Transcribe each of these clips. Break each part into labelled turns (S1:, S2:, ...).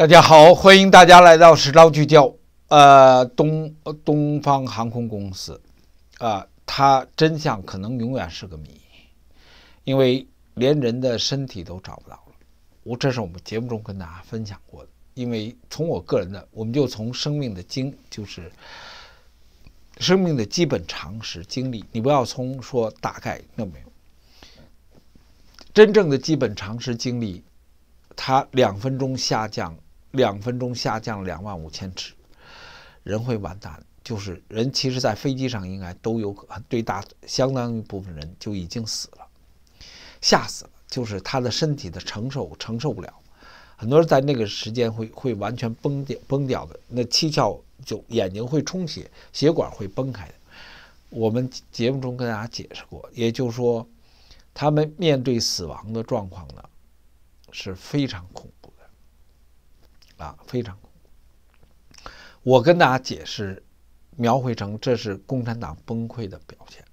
S1: 大家好，欢迎大家来到《时差聚焦》。呃，东东方航空公司，啊，它真相可能永远是个谜，因为连人的身体都找不到了。我这是我们节目中跟大家分享过的，因为从我个人的，我们就从生命的经，就是生命的基本常识经历，你不要从说大概那么，真正的基本常识经历，它两分钟下降。两分钟下降两万五千尺，人会完蛋。就是人其实，在飞机上应该都有，对大相当一部分人就已经死了，吓死了。就是他的身体的承受承受不了，很多人在那个时间会会完全崩掉崩掉的。那七窍就眼睛会充血，血管会崩开的。我们节目中跟大家解释过，也就是说，他们面对死亡的状况呢，是非常恐。啊，非常恐怖！我跟大家解释，描绘成这是共产党崩溃的表现。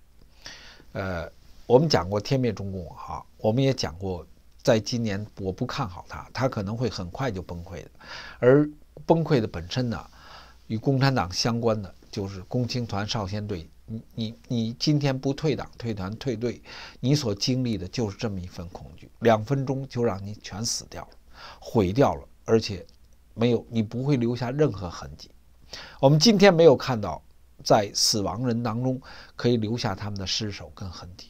S1: 呃，我们讲过天灭中共哈，我们也讲过，在今年我不看好它，它可能会很快就崩溃的。而崩溃的本身呢，与共产党相关的就是共青团、少先队。你你你今天不退党、退团、退队，你所经历的就是这么一份恐惧，两分钟就让你全死掉了，毁掉了，而且。没有，你不会留下任何痕迹。我们今天没有看到，在死亡人当中可以留下他们的尸首跟痕迹。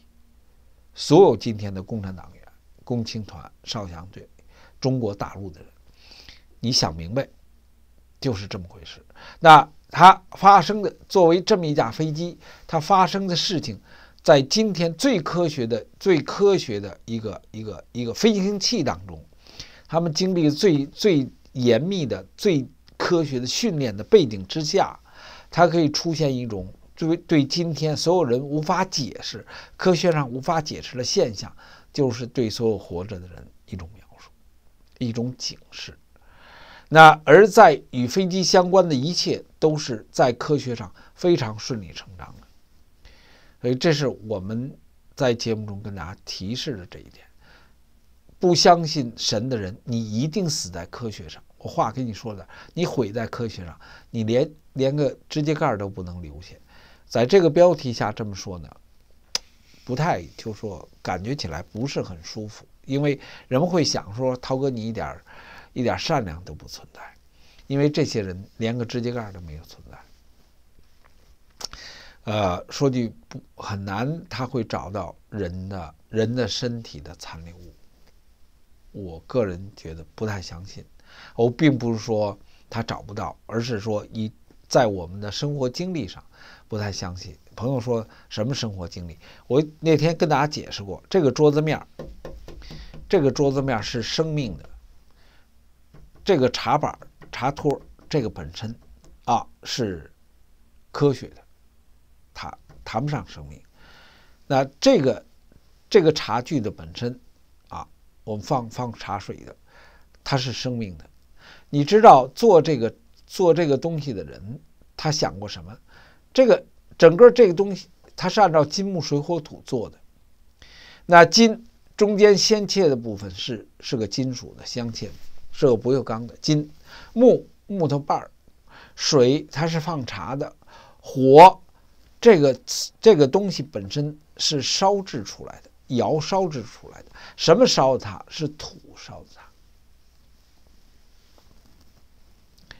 S1: 所有今天的共产党员、共青团、少强队，中国大陆的人，你想明白，就是这么回事。那它发生的，作为这么一架飞机，它发生的事情，在今天最科学的、最科学的一个一个一个飞行器当中，他们经历最最。严密的、最科学的训练的背景之下，它可以出现一种对对今天所有人无法解释、科学上无法解释的现象，就是对所有活着的人一种描述、一种警示。那而在与飞机相关的一切都是在科学上非常顺理成章的，所以这是我们在节目中跟大家提示的这一点。不相信神的人，你一定死在科学上。我话跟你说的，你毁在科学上，你连连个指甲盖都不能留下，在这个标题下这么说呢，不太就说感觉起来不是很舒服，因为人们会想说，涛哥你一点一点善良都不存在，因为这些人连个指甲盖都没有存在。呃，说句不很难，他会找到人的人的身体的残留物，我个人觉得不太相信。我并不是说他找不到，而是说一在我们的生活经历上不太相信。朋友说什么生活经历？我那天跟大家解释过，这个桌子面儿，这个桌子面是生命的；这个茶板、茶托，这个本身啊是科学的，它谈不上生命。那这个这个茶具的本身啊，我们放放茶水的。它是生命的，你知道做这个做这个东西的人，他想过什么？这个整个这个东西，它是按照金木水火土做的。那金中间镶嵌的部分是是个金属的镶嵌，是个不锈钢的金木木头瓣儿，水它是放茶的，火这个这个东西本身是烧制出来的，窑烧制出来的，什么烧它是土烧的。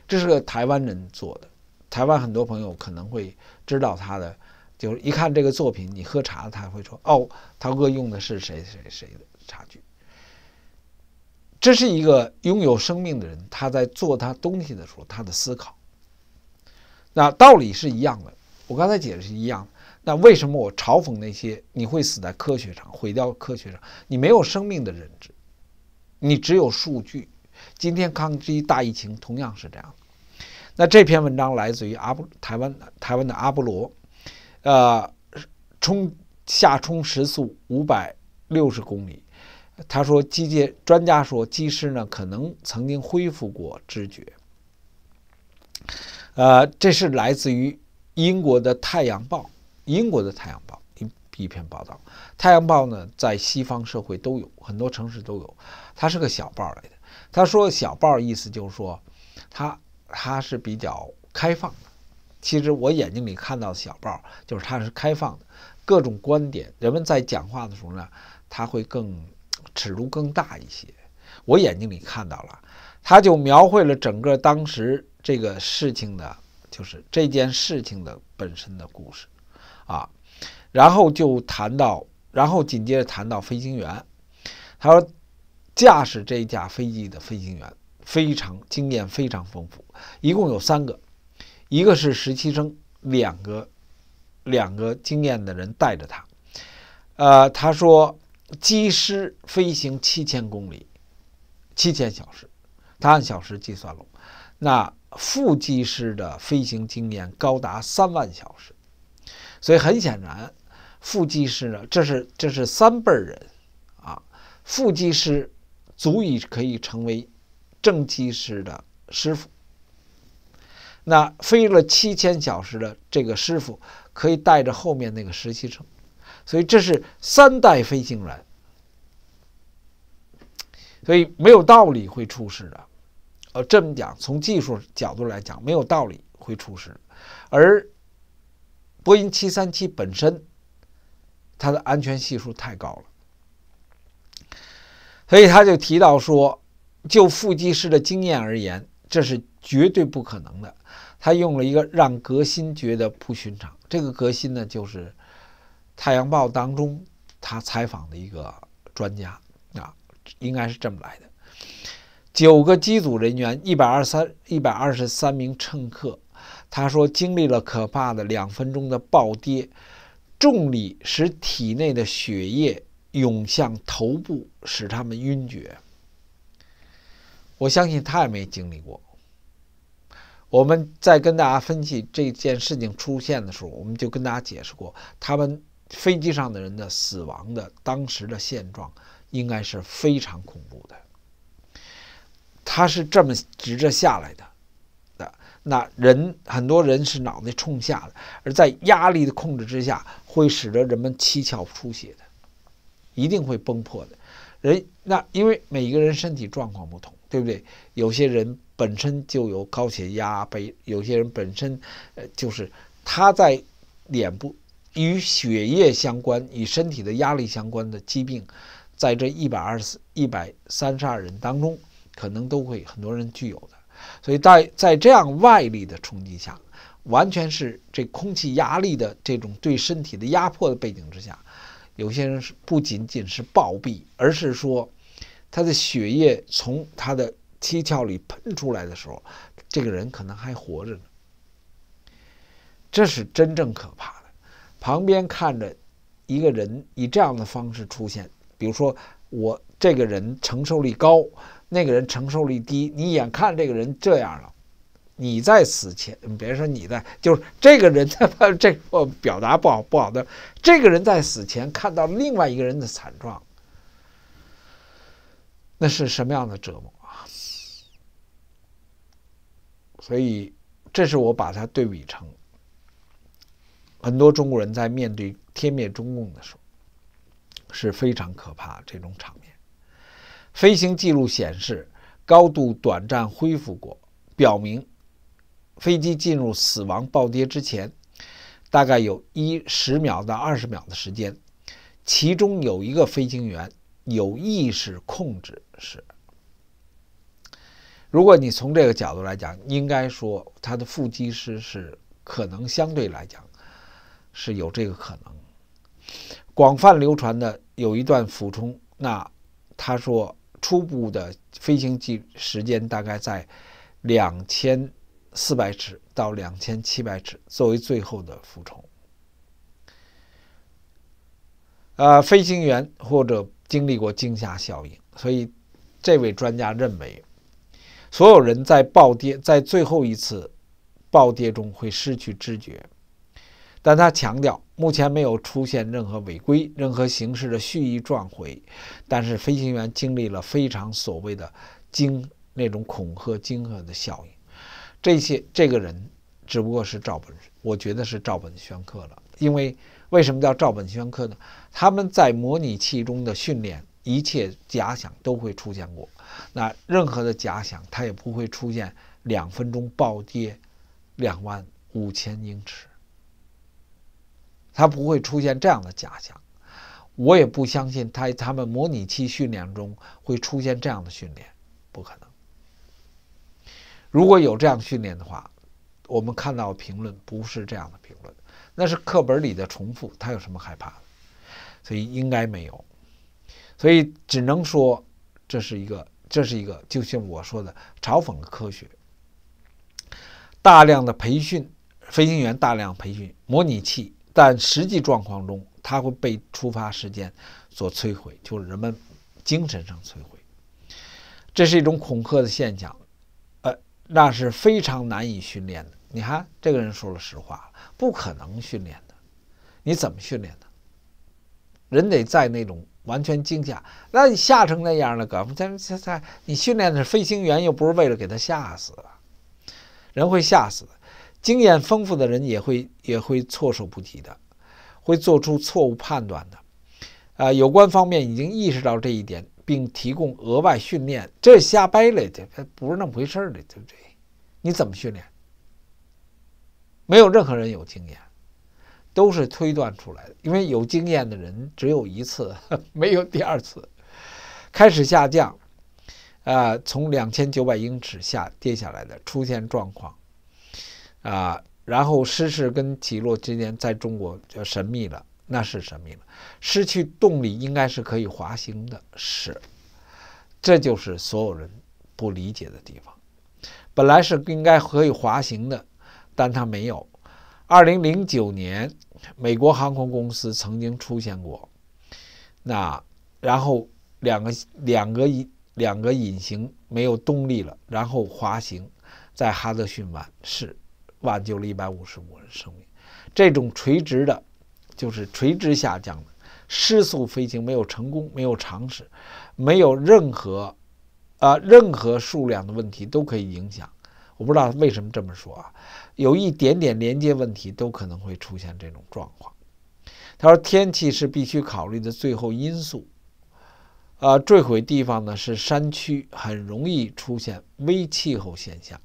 S1: 这是个台湾人做的，台湾很多朋友可能会知道他的，就是一看这个作品，你喝茶他会说：“哦，涛哥用的是谁谁谁的茶具。”这是一个拥有生命的人，他在做他东西的时候，他的思考。那道理是一样的，我刚才解释是一样的。那为什么我嘲讽那些你会死在科学上、毁掉科学上？你没有生命的认知，你只有数据。今天抗击大疫情同样是这样。那这篇文章来自于阿布台湾台湾的阿波罗，呃，冲下冲时速五百六十公里。他说，机械专家说，机师呢可能曾经恢复过知觉。呃，这是来自于英国的《太阳报》，英国的《太阳报》一一篇报道。《太阳报》呢在西方社会都有很多城市都有，它是个小报来的。他说：“小报意思就是说，他他是比较开放的。其实我眼睛里看到的小报，就是他是开放的，各种观点。人们在讲话的时候呢，他会更尺度更大一些。我眼睛里看到了，他就描绘了整个当时这个事情的，就是这件事情的本身的故事，啊，然后就谈到，然后紧接着谈到飞行员，他说。”驾驶这架飞机的飞行员非常经验非常丰富，一共有三个，一个是实习生，两个两个经验的人带着他。呃，他说机师飞行七千公里，七千小时，他按小时计算了。那副机师的飞行经验高达三万小时，所以很显然，副机师呢，这是这是三辈人啊，副机师。足以可以成为正畸师的师傅，那飞了七千小时的这个师傅可以带着后面那个实习生，所以这是三代飞行员，所以没有道理会出事的。呃，这么讲，从技术角度来讲，没有道理会出事。而波音七三七本身，它的安全系数太高了。所以他就提到说，就腹机师的经验而言，这是绝对不可能的。他用了一个让革新觉得不寻常。这个革新呢，就是《太阳报》当中他采访的一个专家啊，应该是这么来的：九个机组人员，一百二三一百二十三名乘客。他说经历了可怕的两分钟的暴跌，重力使体内的血液。涌向头部，使他们晕厥。我相信他也没经历过。我们在跟大家分析这件事情出现的时候，我们就跟大家解释过，他们飞机上的人的死亡的当时的现状，应该是非常恐怖的。他是这么直着下来的，的那人很多人是脑袋冲下的，而在压力的控制之下，会使得人们七窍出血的。一定会崩破的，人那因为每一个人身体状况不同，对不对？有些人本身就有高血压，被有些人本身，呃，就是他在脸部与血液相关、与身体的压力相关的疾病，在这一百二十四、一百三十二人当中，可能都会很多人具有的。所以在在这样外力的冲击下，完全是这空气压力的这种对身体的压迫的背景之下。有些人是不仅仅是暴毙，而是说，他的血液从他的七窍里喷出来的时候，这个人可能还活着呢。这是真正可怕的。旁边看着一个人以这样的方式出现，比如说我这个人承受力高，那个人承受力低，你眼看这个人这样了。你在死前，别说你在，就是这个人在，这我表达不好，不好的。这个人在死前看到另外一个人的惨状，那是什么样的折磨啊？所以，这是我把它对比成。很多中国人在面对天灭中共的时候，是非常可怕这种场面。飞行记录显示，高度短暂恢复过，表明。飞机进入死亡暴跌之前，大概有一十秒到二十秒的时间，其中有一个飞行员有意识控制是。如果你从这个角度来讲，应该说他的副机师是可能相对来讲是有这个可能。广泛流传的有一段俯冲，那他说初步的飞行机时间大概在两千。四百尺到两千七百尺作为最后的俯冲。呃，飞行员或者经历过惊吓效应，所以这位专家认为，所有人在暴跌在最后一次暴跌中会失去知觉。但他强调，目前没有出现任何违规、任何形式的蓄意撞毁，但是飞行员经历了非常所谓的惊那种恐吓、惊吓的效应。这些这个人只不过是照本，我觉得是照本宣科了。因为为什么叫照本宣科呢？他们在模拟器中的训练，一切假想都会出现过。那任何的假想，它也不会出现两分钟暴跌两万五千英尺，它不会出现这样的假想。我也不相信他他们模拟器训练中会出现这样的训练，不可能。如果有这样训练的话，我们看到评论不是这样的评论，那是课本里的重复。他有什么害怕的？所以应该没有，所以只能说这是一个，这是一个，就像我说的，嘲讽科学。大量的培训飞行员，大量培训模拟器，但实际状况中，它会被触发事件所摧毁，就是人们精神上摧毁，这是一种恐吓的现象。那是非常难以训练的。你看，这个人说了实话不可能训练的。你怎么训练的？人得在那种完全惊吓，那你吓成那样了，哥们！现在你训练的是飞行员，又不是为了给他吓死。人会吓死的，经验丰富的人也会也会措手不及的，会做出错误判断的。啊，有关方面已经意识到这一点。并提供额外训练，这瞎掰这这不是那么回事儿的。对？你怎么训练？没有任何人有经验，都是推断出来的。因为有经验的人只有一次，没有第二次。开始下降，呃，从两千九百英尺下跌下来的，出现状况，啊，然后失事跟起落之间，在中国就神秘了。那是什么呀？失去动力应该是可以滑行的，是，这就是所有人不理解的地方。本来是应该可以滑行的，但它没有。二零零九年，美国航空公司曾经出现过，那然后两个两个两个引擎没有动力了，然后滑行在哈德逊湾，是挽救了一百五十五人生命。这种垂直的。就是垂直下降的失速飞行没有成功，没有常识，没有任何啊任何数量的问题都可以影响。我不知道为什么这么说啊，有一点点连接问题都可能会出现这种状况。他说，天气是必须考虑的最后因素。呃，坠毁地方呢是山区，很容易出现微气候现象，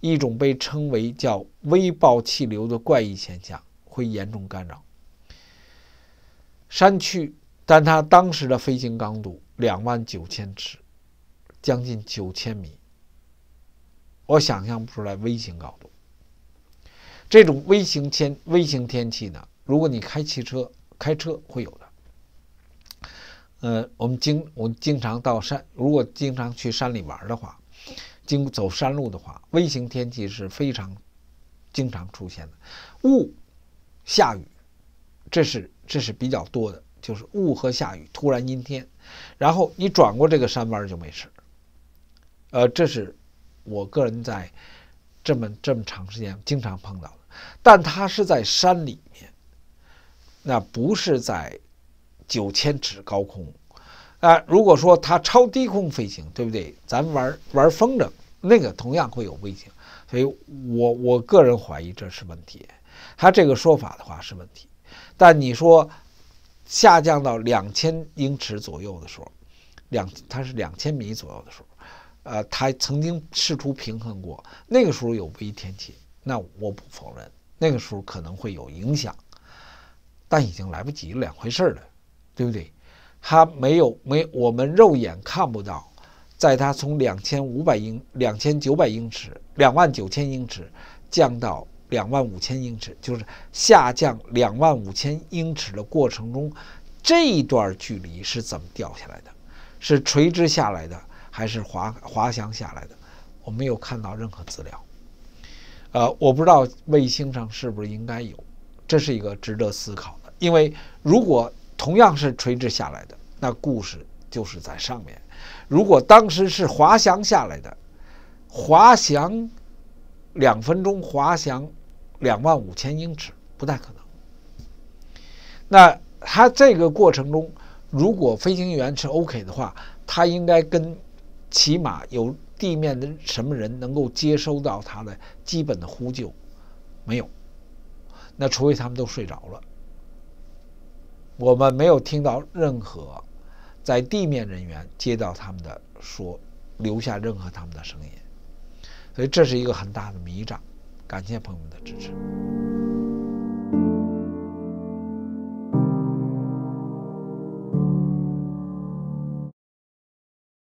S1: 一种被称为叫微暴气流的怪异现象会严重干扰。山区，但它当时的飞行高度两万九千尺，将近九千米，我想象不出来微型高度。这种微型天微型天气呢，如果你开汽车开车会有的。呃，我们经我们经常到山，如果经常去山里玩的话，经走山路的话，微型天气是非常经常出现的，雾、下雨。这是这是比较多的，就是雾和下雨，突然阴天，然后你转过这个山弯就没事。呃，这是我个人在这么这么长时间经常碰到的，但它是在山里面，那不是在九千尺高空啊。如果说它超低空飞行，对不对？咱玩玩风筝，那个同样会有危险。所以我我个人怀疑这是问题，他这个说法的话是问题。但你说下降到两千英尺左右的时候，两它是两千米左右的时候，呃，它曾经试图平衡过。那个时候有微天气，那我不否认，那个时候可能会有影响，但已经来不及两回事儿了，对不对？它没有没我们肉眼看不到，在它从两千五百英两千九百英尺两万九千英尺降到。两万五千英尺，就是下降两万五千英尺的过程中，这一段距离是怎么掉下来的？是垂直下来的，还是滑滑翔下来的？我没有看到任何资料，呃，我不知道卫星上是不是应该有，这是一个值得思考的。因为如果同样是垂直下来的，那故事就是在上面；如果当时是滑翔下来的，滑翔两分钟，滑翔。两万五千英尺不太可能。那他这个过程中，如果飞行员是 OK 的话，他应该跟起码有地面的什么人能够接收到他的基本的呼救，没有。那除非他们都睡着了。我们没有听到任何在地面人员接到他们的说留下任何他们的声音，所以这是一个很大的迷障。感谢朋友们的支持。